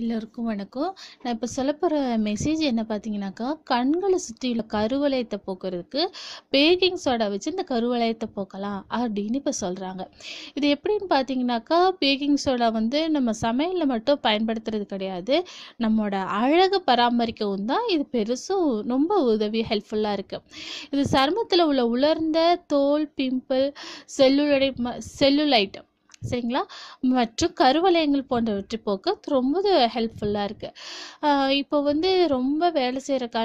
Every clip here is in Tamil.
எல்லோருக்கும் வணக்கம் நான் இப்போ சொல்ல போகிற மெசேஜ் என்ன பார்த்தீங்கன்னாக்கா கண்களை சுற்றி உள்ள கருவளையத்தை போக்குறதுக்கு பேக்கிங் சோடா வச்சு இந்த கருவளையத்தை போக்கலாம் அப்படின்னு இப்போ சொல்கிறாங்க இது எப்படின்னு பார்த்தீங்கன்னாக்கா பேக்கிங் சோடா வந்து நம்ம சமையலில் மட்டும் பயன்படுத்துறது கிடையாது நம்மளோட அழகை பராமரிக்கவும் தான் இது பெருசும் ரொம்ப உதவி ஹெல்ப்ஃபுல்லாக இருக்குது இது சருமத்தில் உள்ள உலர்ந்த தோல் பிம்பிள் செல்லுலடை செல்லுலைட் சரிங்களா மற்றும் கருவலயங்கள் போன்றவற்றை போக்க ரொம்ப ஹெல்ப்ஃபுல்லாக இருக்குது இப்போ வந்து ரொம்ப வேலை செய்கிற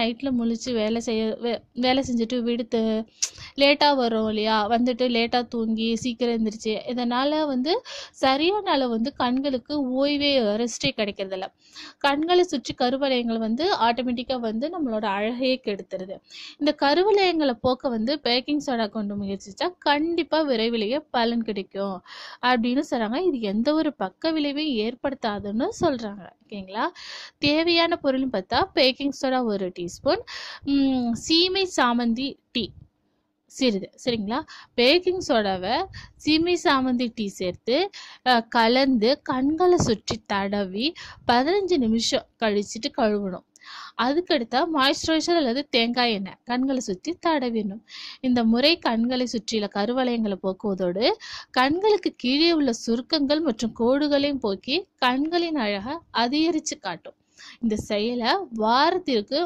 நைட்டில் முழிச்சு வேலை செய்ய வேலை செஞ்சுட்டு விடுத்து லேட்டாக வரும் இல்லையா வந்துட்டு லேட்டாக தூங்கி சீக்கிரம் எழுந்திரிச்சு இதனால் வந்து சரியான அளவு வந்து கண்களுக்கு ஓய்வே ரெஸ்டே கிடைக்கிறதில்ல கண்களை சுற்றி கருவலயங்கள் வந்து ஆட்டோமேட்டிக்காக வந்து நம்மளோட அழகையே கெடுத்துருது இந்த கருவலயங்களை போக்க வந்து பேக்கிங் சோடா கொண்டு முயற்சித்தா கண்டிப்பாக விரைவிலேயே பலன் கிடைக்கும் அப்படின்னு சொல்றாங்க இது எந்த ஒரு பக்க விளைவையும் ஏற்படுத்தாதுன்னு சொல்றாங்க ஓகேங்களா தேவையான பொருள்னு பார்த்தா பேக்கிங் சோடா ஒரு டீஸ்பூன் சீமை சாமந்தி டீ சிறிது சரிங்களா பேக்கிங் சோடாவை சீமை சாமந்தி டீ சேர்த்து கலந்து கண்களை சுற்றி தடவி பதினஞ்சு நிமிஷம் கழிச்சிட்டு கழுவணும் அதுக்கடுத்தா மாய்ஸ்சரைசர் அல்லது தேங்காய் எண்ணெய் கண்களை சுற்றி தடவிடணும் இந்த முறை கண்களை சுற்றியுள்ள கருவளையங்களை போக்குவதோடு கண்களுக்கு கீழே உள்ள சுருக்கங்கள் மற்றும் கோடுகளையும் போக்கி கண்களின் அழகை அதிகரித்து காட்டும் இந்த செயலை வாரத்திற்கு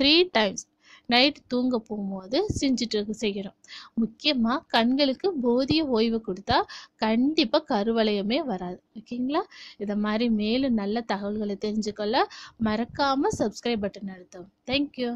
த்ரீ டைம்ஸ் நைட் தூங்க போகும்போது செஞ்சுட்டு செய்யணும் முக்கியமாக கண்களுக்கு போதிய ஓய்வு கொடுத்தா கண்டிப்பாக கருவளையமே வராது ஓகேங்களா இதை மாதிரி மேலும் நல்ல தகவல்களை தெரிஞ்சுக்கொள்ள மறக்காமல் சப்ஸ்கிரைப் பட்டன் அழுத்தவும் தேங்க்யூ